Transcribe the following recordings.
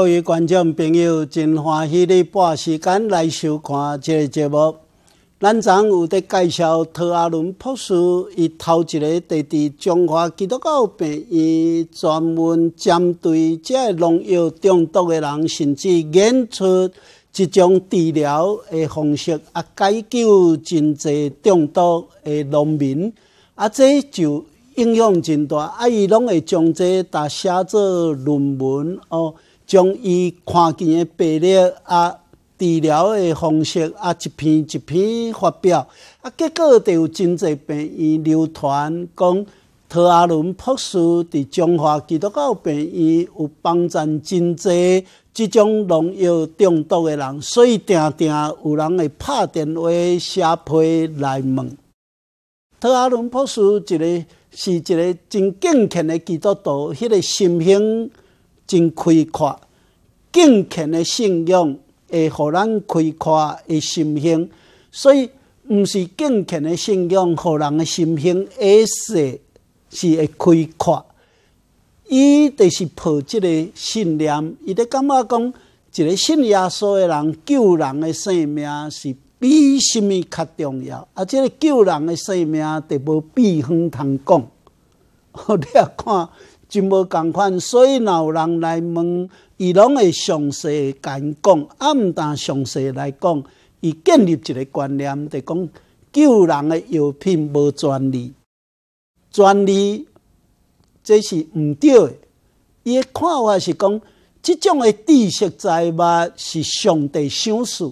各位观众朋友，真欢喜你拨时间来收看这个节目。咱昨有在介绍特阿伦·普斯，伊头一个特地中华基督教医院专门针对即个农药中毒的人，甚至研出一种治疗的方式，啊，解救真济中毒的农民，啊，这就影响真大。啊，伊拢会将这呾写做论文哦。将伊看见诶病例啊，治疗诶方式啊，一篇一篇发表啊，结果就有真侪病院流传讲，特阿伦博士伫中华基督教病院有帮助真侪即种农药中毒诶人，所以定定有人会拍电话写批来问。特阿伦博士一个是一个真健全诶基督徒，迄个心胸。真开阔，敬虔的信仰会予咱开阔的心胸，所以毋是敬虔的信仰予人的心胸，会是是会开阔。伊就是抱即个信念，伊咧感觉讲，一个信耶稣的人，救人的生命是比什物较重要，而这个救人的生命，著无避方通讲。哦，你啊看。真无共款，所以有人来问，伊拢会详细跟讲，啊毋但详细来讲，伊建立一个观念，就讲救人诶药品无专利，专利这是毋对诶。伊看法是讲，即种诶知识财物是上帝赏赐，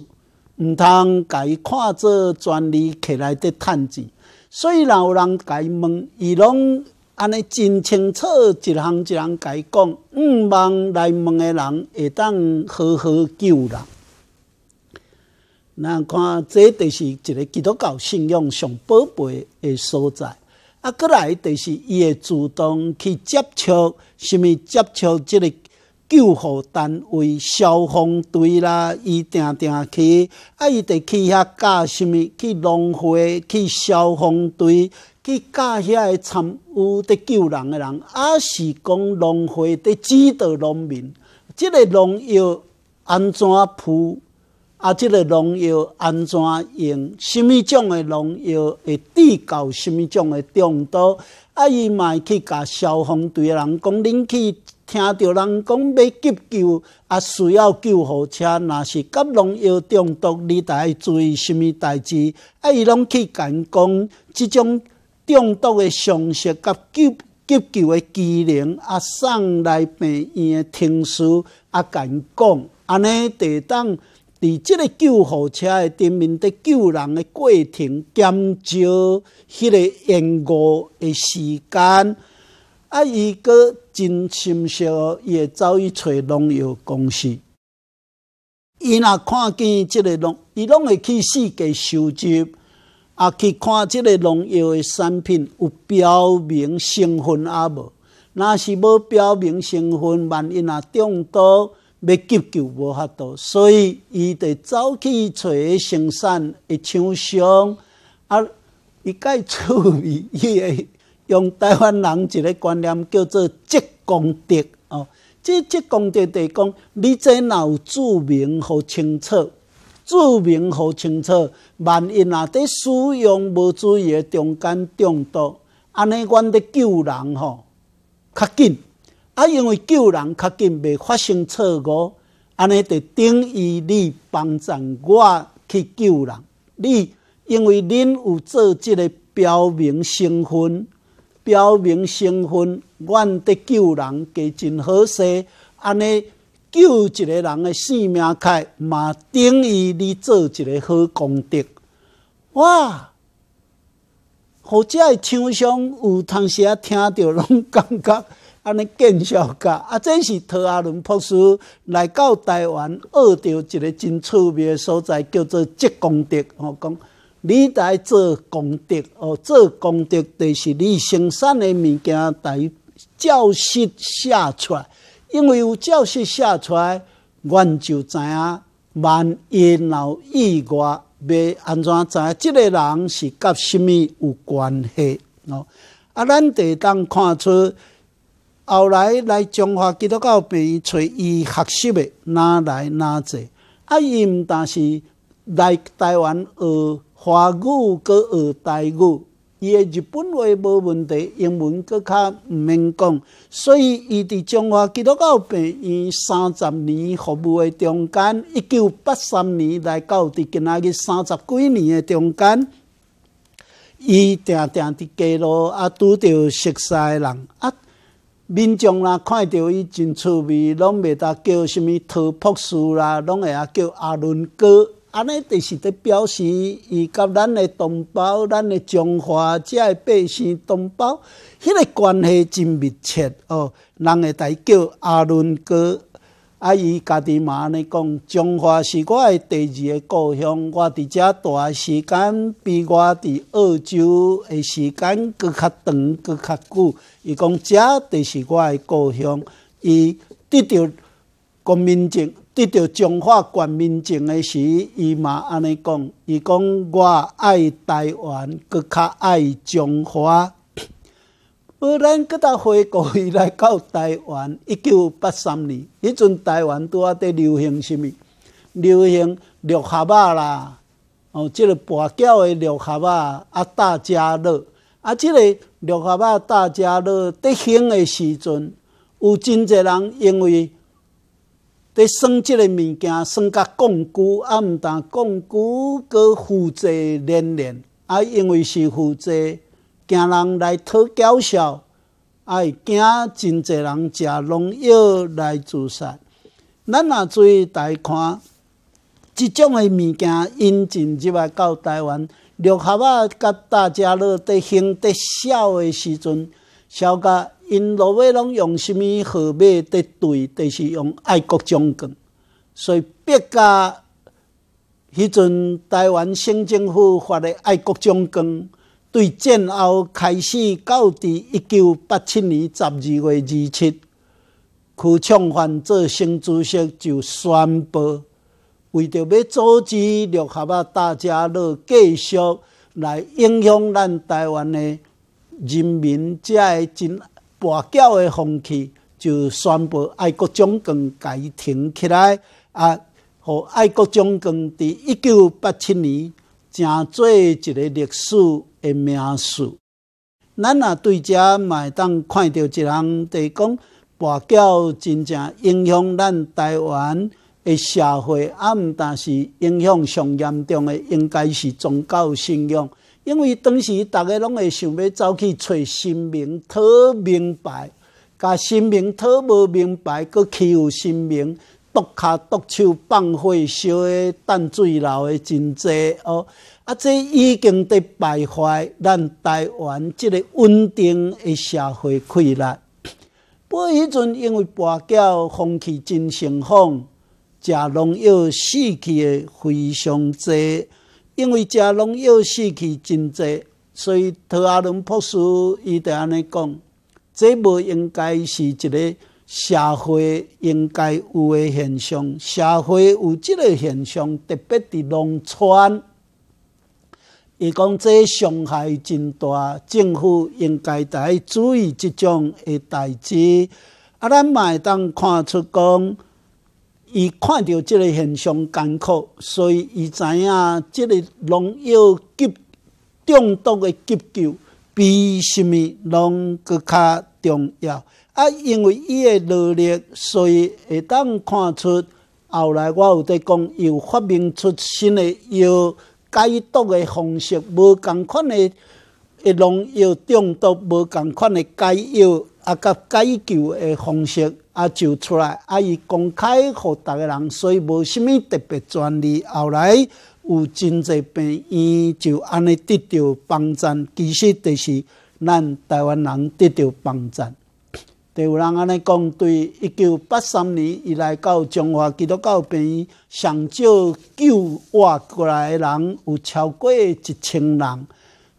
毋通甲伊看做专利起来伫趁钱。所以有人甲伊问，伊拢。安尼真清楚，一人一人伊讲，毋忙来问诶人会当好好救人。咱看，这著是一个基督教信仰上宝贝诶所在。啊，过来著是伊会主动去接触，啥物接触即个救护单位、消防队啦，伊定定去，啊，伊著去遐教啥物，去农会，去消防队。去教遐个参与伫救人个人，还是讲农会伫指导农民？即个农药安怎铺？啊，即个农药安怎用？什物种个农药会治到什物种个中毒？啊，伊嘛去甲消防队个人讲，恁去听到人讲要急救，啊，需要救护车，若是甲农药中毒，你得注意什物代志？啊，伊拢去因讲即种。中毒的常识甲急急救的技能啊，送来病院的听书啊，敢讲安尼，得当伫即个救护车的顶面伫救人的过程减少迄个延误的时间啊，伊个真心笑，会走去找农药公司，伊若看见即个农，伊拢会去死界收集。啊，去看即个农药的产品有标明成分啊无？那是要标明成分，万一啊中毒，要急救无法度，所以伊得走去找生产、会厂商啊，伊该注意。伊会用台湾人一个观念叫做“即功德”哦，即即功德得讲，你这若有注明好清楚。注明好清楚，万一若伫使用无注意，中间中毒，安尼阮伫救人吼较紧，啊，因为救人较紧袂发生错误，安尼就等于你帮助我去救人。你因为恁有做即个标明身份，标明身份，阮伫救人加真好势，安尼。救一个人的性命开，嘛等于你做一个好功德。哇！遮者厂商有通啊，听到，拢感觉安尼见笑噶。啊，这是托阿伦博士来到台湾，学到一个真趣味的所在，叫做积功德。我讲你来做功德，哦，做功德就是你生产的物件在教室下出来。因为有教士写出来，阮就知影，万一闹意外，袂安怎知？即个人是甲什物有关系？哦，啊，咱得当看出，后来来中华基督教被找伊学习的哪来哪者？啊，伊毋但是来台湾学华语，搁学台语。伊诶，日本话无问题，英文佫较毋免讲，所以伊伫中华基督教堂院三十年服务诶中间，一九八三年来到伫今仔日三十几年诶中间，伊定定伫街路啊，拄着熟悉诶人啊，民众啦看到伊真趣味，拢袂当叫甚物托博士啦，拢会啊叫阿伦哥。安尼就是伫表示，伊甲咱的同胞，咱的中华遮的百姓同胞，迄个关系真密切哦。人会在叫阿伦哥，啊，伊家己嘛安尼讲，中华是我的第二个故乡。我伫遮大时间，比我伫澳洲的时间搁较长，搁较久。伊讲，遮就是我的故乡，伊得到公民证。你著中华县民政的时，伊嘛安尼讲，伊讲我爱台湾，佮较爱中华。不然，佮他回国伊来到台湾，一九八三年，迄阵台湾拄啊在流行甚物？流行六合啊啦，哦，即个跋筊的六合啊，啊大家乐，啊，即个六合啊大家乐得兴的时阵，有真侪人因为。伫算即个物件，算到共举，啊毋但共举，阁负债连连，啊因为是负债，惊人来讨搞笑，哎，惊真侪人食农药来自杀。咱啊，做台看，即种的物件引进入来到台湾，六合啊，甲大家乐伫兴伫笑的时阵，笑甲。因落尾拢用什物号码伫对？就是用爱国奖军。所以八加迄阵台湾省政府发的爱国奖军对战后开始到伫一九八七年十二月二七，区创办者省主席就宣布，为着要阻止六合啊，大家乐继续来影响咱台湾的人民，才会真。跋教的风气就宣布爱国将军改停起来，啊，和爱国将军伫一九八七年正做一个历史的名事。咱若对遮麦当看到一人在讲跋教真正影响咱台湾的社会，啊，毋但是影响上严重的，应该是宗教信仰。因为当时，大家拢会想要走去找新明讨明白，甲新明讨无明白，搁欺负新明，独脚独手放火烧的，等水流的真多哦。啊，这已经在败坏咱台湾即个稳定的社会规律。不过阵因为赌博风气真盛放，食农药死去的非常侪。因为遮农药死去真济，所以特阿伦博士伊就安尼讲，这无应该是一个社会应该有诶现象，社会有即个现象，特别伫农村，伊讲这伤害真大，政府应该在注意即种诶代志，啊，咱会当看出讲。伊看到即个现象艰苦，所以伊知影即个农药急中毒的急救比什物拢佫较重要。啊，因为伊的努力，所以会当看出后来我有在讲，有发明出新的药解毒的方式，无共款的农药中毒，无共款的解药啊，甲解救的方式。啊，就出来啊！以公开回答个人，所以无什物特别专利。后来有真济病院就安尼得到帮助，其实就是咱台湾人得到帮助。著 有人安尼讲，对一九八三年以来到中华基督教病院上少救活过来的人有超过一千人，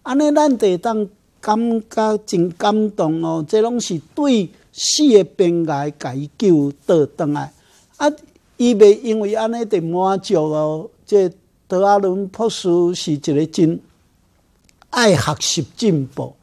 安尼咱得当感觉真感动哦！这拢是对。四个边界解救倒转来，啊！伊袂因为安尼的满足哦，即德阿伦普斯是一个真爱学习进步。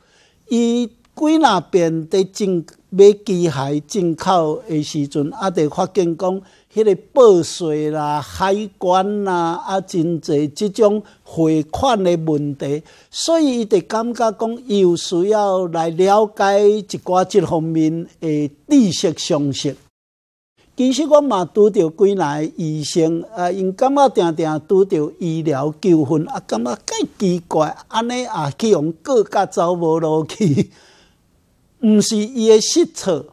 伊几那边在进买机械进口的时阵，啊，就发现讲。迄个报税啦、海关啦，啊，真侪即种汇款的问题，所以伊就感觉讲，又需要来了解一寡即方面诶知识常识。其实我嘛拄到几耐医生，啊，因感觉定定拄到医疗纠纷，啊，感觉太奇怪，安尼啊去用个较走无落去，毋是伊诶失策。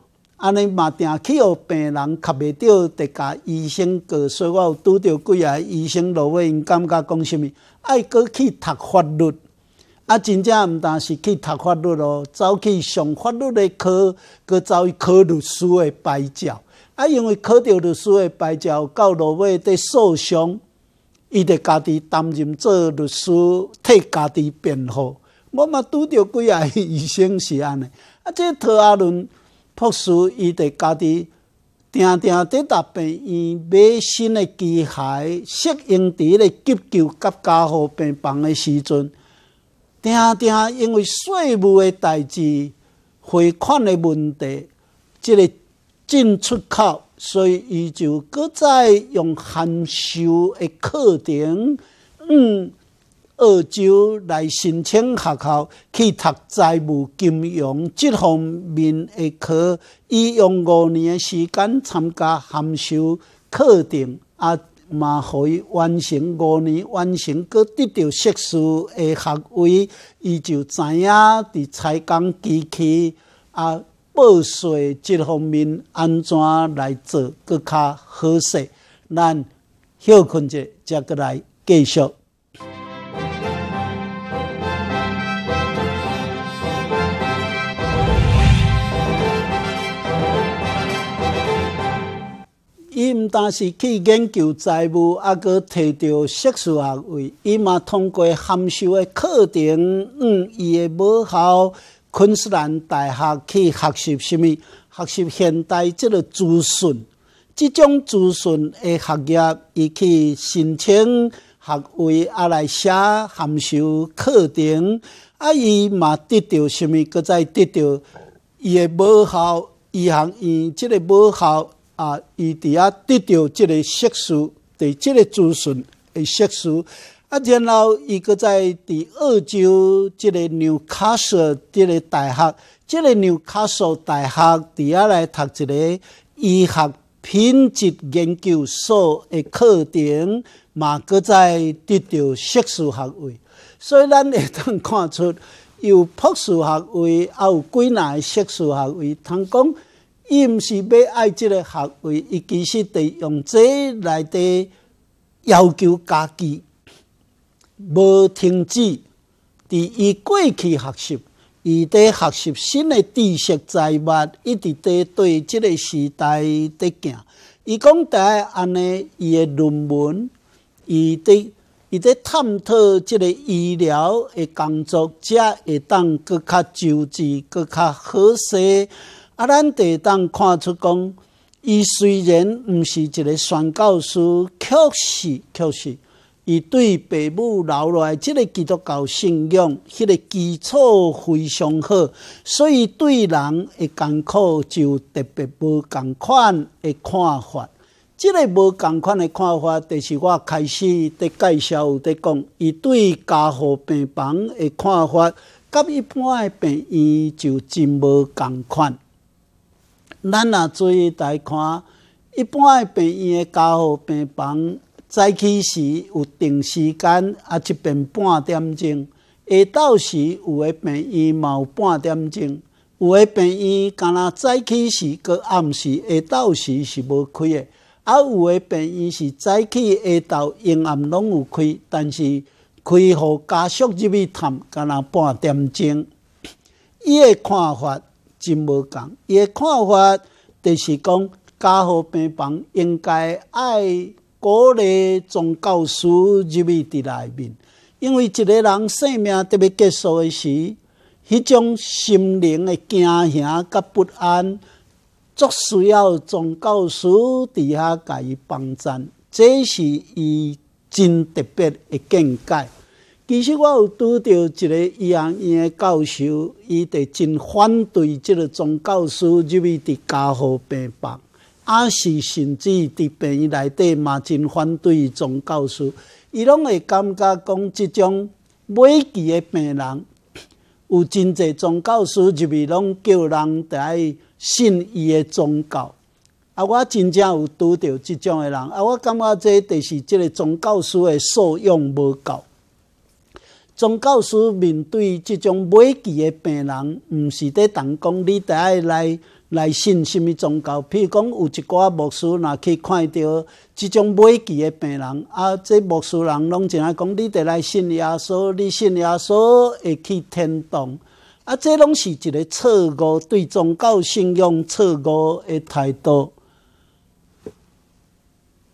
安尼嘛，定去互病人吸未到，得甲医生告所以我有拄着几下医生，落尾因感觉讲啥物，爱过去读法律，啊，真正毋但是去读法律咯，走去上法律的课，过走去考律师的牌照。啊，因为考着律师的牌照，到落尾伫受伤，伊在家己担任做律师替家己辩护。我嘛拄着几下医生是安尼，啊，即个托阿伦。迫使伊在家己定定伫达病院买新的器械，适应伫咧急救甲加护病房的时阵，定定因为税务的代志、汇款的问题，即个进出口，所以伊就搁再用含羞的课程，嗯。澳洲来申请学校去读财务金融这方面嘅课，伊用五年时间参加函授课程，啊嘛可以完成五年，完成佫得到硕士的学位，伊就知影伫采工机器啊报税这方面安怎来做，佫较好势。咱休困者，再佫来继续。毋但是去研究财务，啊，佮摕到硕士学位，伊嘛通过函授诶课程，嗯，伊诶母校昆士兰大学去学习甚物，学习现代即个资讯，即种资讯诶学业，伊去申请学位啊来写函授课程，啊，伊嘛得到甚物，佮再得到伊诶母校医学院即个母校。啊，伊伫啊得到即个硕士，伫即个资讯的硕士，啊，然后伊搁在伫澳洲即个纽卡索即个大学，即个纽卡索大学伫下来读一个医学品质研究所的课程，嘛搁在得到硕士学位。所以咱会通看出，有博士学位，也有归纳硕士学位，通讲。伊毋是要爱即个学位，伊其实伫用这来伫要求家己，无停止。伫伊过去学习，伊伫学习新的知识，在物，一直伫对即个时代伫行。伊讲台安尼，伊个论文，伊伫伊伫探讨即个医疗诶工作者会当搁较就治，搁较好势。啊！咱一当看出讲，伊虽然毋是一个宣教师，确实确实，伊对父母留落来即个基督教信仰迄个基础非常好，所以对人的艰苦就特别无共款的看法。即个无共款的看法，就是我开始伫介绍伫讲，伊对家户病房的看法，甲一般的病院就真无共款。咱若注意来看，一般诶，病院诶加护病房，早起时有定时间，啊，一边半点钟；下昼时有诶病院，有半点钟；有诶病院，敢若早起时搁暗时下昼时是无开诶；啊，有诶病院是早起下昼阴暗拢有开，但是开互加速入去探，敢若半点钟。伊诶看法。真无共。伊的看法就是讲，家护病房应该爱鼓励宗教师入去伫内面，因为一个人生命特别结束诶时，迄种心灵诶惊吓甲不安，足需要宗教师伫遐甲伊帮衬，这是伊真特别诶见解。其实我有拄到一个医学院的教授，伊伫真反对即个宗教师入去伫加护病房，啊是甚至伫病院内底嘛真反对宗教师，伊拢会感觉讲即种每期的病人 有真侪宗教师入去拢叫人爱信伊的宗教。啊，我真正有拄到即种的人，啊，我感觉即个就是即个宗教师的素养无够。宗教师面对即种末期的病人，毋是伫同讲你得来来信什物宗教，譬如讲有一寡牧师若去看到即种末期的病人，啊，这牧师人拢真爱讲你得来信耶稣，你信耶稣会去天堂，啊，这拢是一个错误，对宗教信仰错误的态度。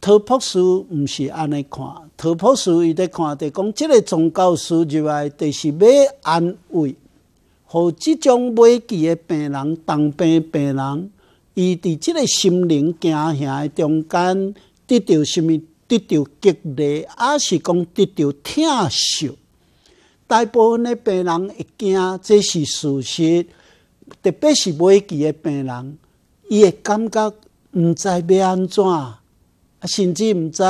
托普书毋是安尼看，托普书伊在看，就讲即个宗教书入来，就是要安慰，予即种买期的病人、重病病人，伊伫即个心灵惊吓的中间，得到啥物？得到激励，还是讲得到疼惜？大部分的病人会惊，这是事实。特别是买期的病人，伊会感觉毋知要安怎。甚至毋知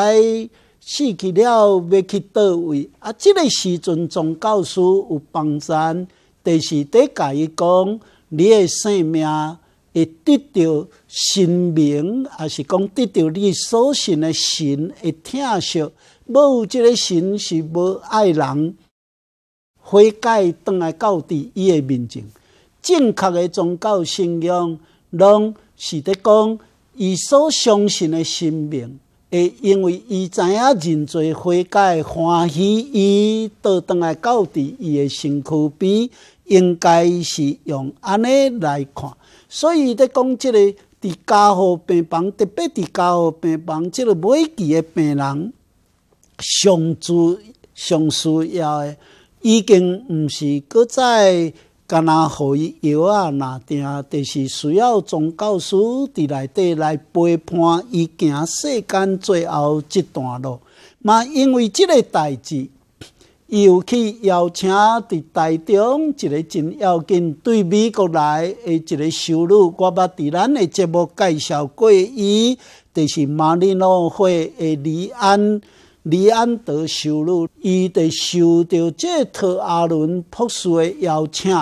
死去了要去倒位。啊，即个时阵，宗教师有帮助，第四得甲伊讲，你诶生命会得到神明，还是讲得到你所信诶神会疼惜？无有即个神是无爱人。悔改倒来到伫伊诶面前，正确诶宗教信仰，拢是伫讲伊所相信诶神明。会因为伊知影人侪花会欢喜，伊倒转来，到伫伊个身躯边，应该是用安尼来看。所以咧讲即个伫家护病房，特别伫家护病房，即个每期个病人上主、上需要诶，已经毋是搁再。干那，互伊药啊，那定，就是需要宗教师伫内底来陪伴伊行世间最后一段路。嘛，因为这个代志，又去邀请伫台中一个真要紧对美国来诶一个收入，我捌伫咱诶节目介绍过伊，就是马里诺会诶李安，李安德收入，伊得受着这特阿伦泼诶邀请。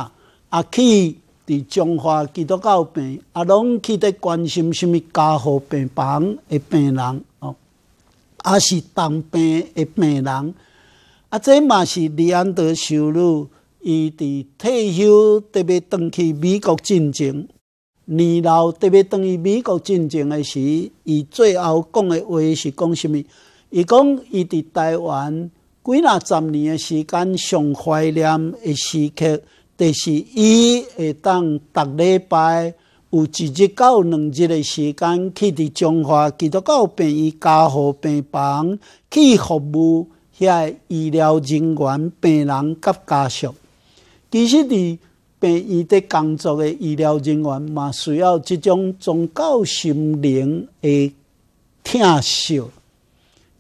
啊去伫中华基督教病，啊拢去伫关心甚物家护病房的病人哦，阿是当病的病人。啊即嘛是李安德收入，伊伫退休特别当去美国进前，年老特别当去美国进前的时，伊最后讲的话是讲甚物？伊讲伊伫台湾几若十年的时间，上怀念的时刻。就是伊会当，逐礼拜有一日到两日的时间，去伫中华基督教病院加护病房，去服务遐医疗人员、病人甲家属。其实伫病院的工作的医疗人员，嘛需要即种宗教心灵的疼惜。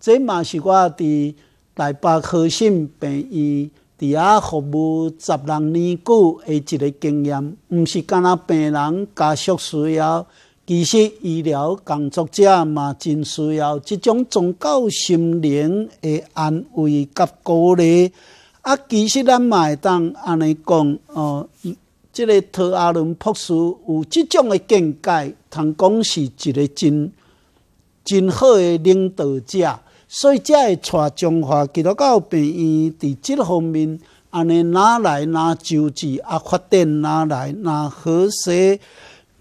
这嘛是我伫台北和信病院。伫遐服务十六年久，的一个经验，毋是干那病人家属需要，其实医疗工作者嘛，真需要即种从到心灵的安慰甲鼓励。啊，其实咱嘛会当安尼讲哦，即个特阿伦博士有即种的见解，通讲是一个真真好的领导者。所以才会带中华几多到病院，伫即方面安尼拿来拿救治，啊，发展拿来拿好势。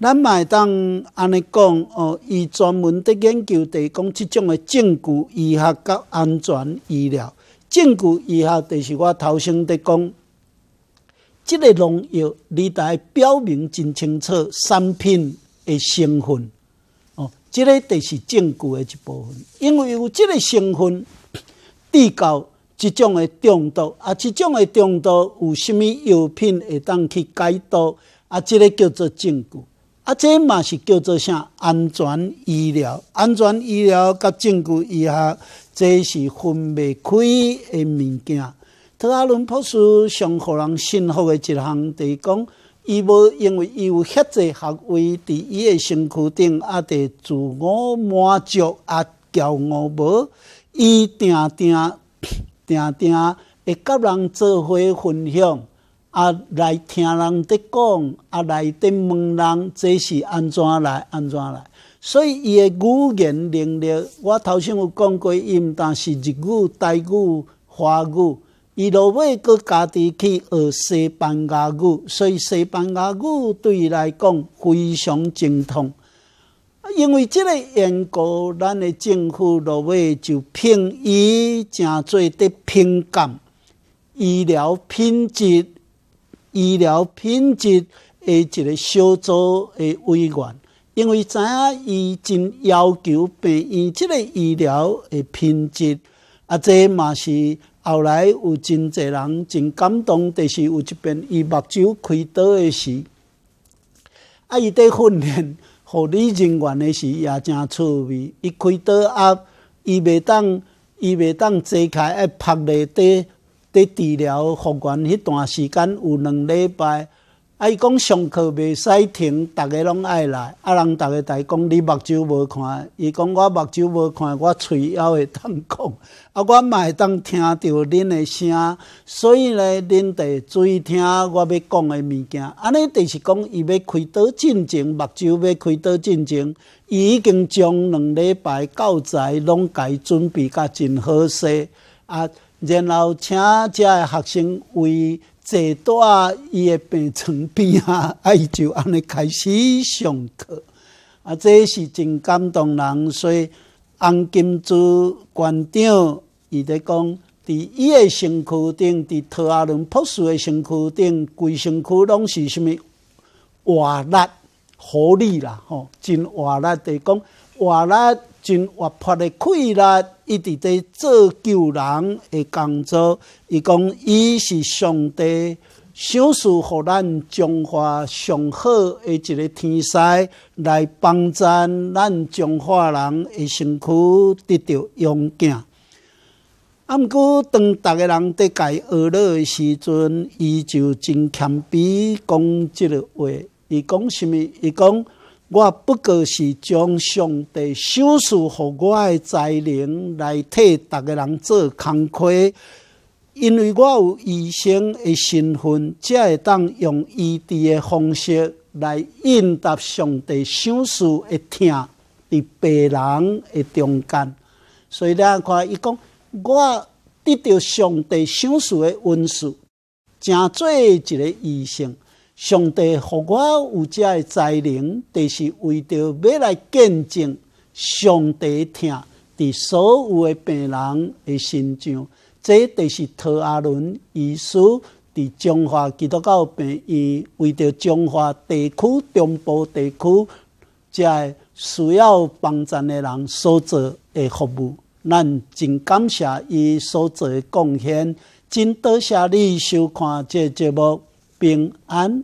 咱卖当安尼讲哦，伊专门伫研究提讲即种嘅证据医学甲安全医疗。证据医学就是我头先伫讲，即个农药，你得表明真清楚产品诶成分。即个就是证据的一部分，因为有即个成分，地沟即种的中毒，啊，即种的中毒有啥物药品会当去解毒，啊，即个叫做证据。啊，即个嘛是叫做啥安全医疗，安全医疗甲证据医学这是分袂开的物件。特伦普斯上互人信服的一项，是讲。伊无因为伊有遐侪学位，伫伊个身躯顶也得自我满足啊骄傲无，伊定定定定会甲人做伙分享，啊来听人伫讲，啊来伫问人这是安怎来安怎来，所以伊个语言能力，我头先有讲过，毋但是一句代句华语。伊落尾佫家己去学西班牙语，所以西班牙语对伊来讲非常精通。因为即个缘故，咱的政府落尾就聘伊正多的评鉴医疗品质、医疗品质的一个小组的委员，因为知影伊真要求病院即个医疗的品质，啊，这嘛是。后来有真侪人真感动，就是有一边伊目睭开刀的时，啊，伊在训练护理人员的时也真趣味。伊开刀啊，伊袂当，伊袂当坐开，啊，趴下伫伫治疗复原迄段时间有两礼拜。啊！伊讲上课袂使停，逐个拢爱来。啊，人个家在讲你目睭无看，伊讲我目睭无看，我喙也会当讲。啊，我嘛会当听到恁的声，所以咧，恁得注意听我要讲的物件。安尼就是讲，伊要开导进程，目睭要开导进程。伊已经将两礼拜教材拢伊准备甲真好势啊，然后请遮的学生为。坐在伊个病床边啊，啊，伊就安尼开始上课啊，这是真感动人。所以洪金珠馆长伊在讲，伫伊个身躯顶，伫托阿伦朴素个身躯顶，规身躯拢是啥物活力、活力啦，吼，真活力的讲，活力真活泼的气力。伊伫在做救人的工作，伊讲伊是上帝，少数互咱中华上好的一个天使来帮咱咱中华人的身躯得到永健。啊，毋过当逐个人在家学乐的时阵，伊就真谦卑讲即个话，伊讲什物？伊讲。我不过是将上帝赏赐予我的才能来替每个人做工课，因为我有医生的身份，才会当用医治的方式来应答上帝赏赐的痛伫别人的中间。所以你看，伊讲我得到上帝赏赐的恩赐，正做一个医生。上帝予我有只个才能，就是为着要来见证上帝听，伫所有个病人个身上，这就是托阿伦医师伫中华基督教病院为着中华地区中部地区个需要帮助个人所做个服务。咱真感谢伊所做个贡献，真多谢你收看这节目，平安。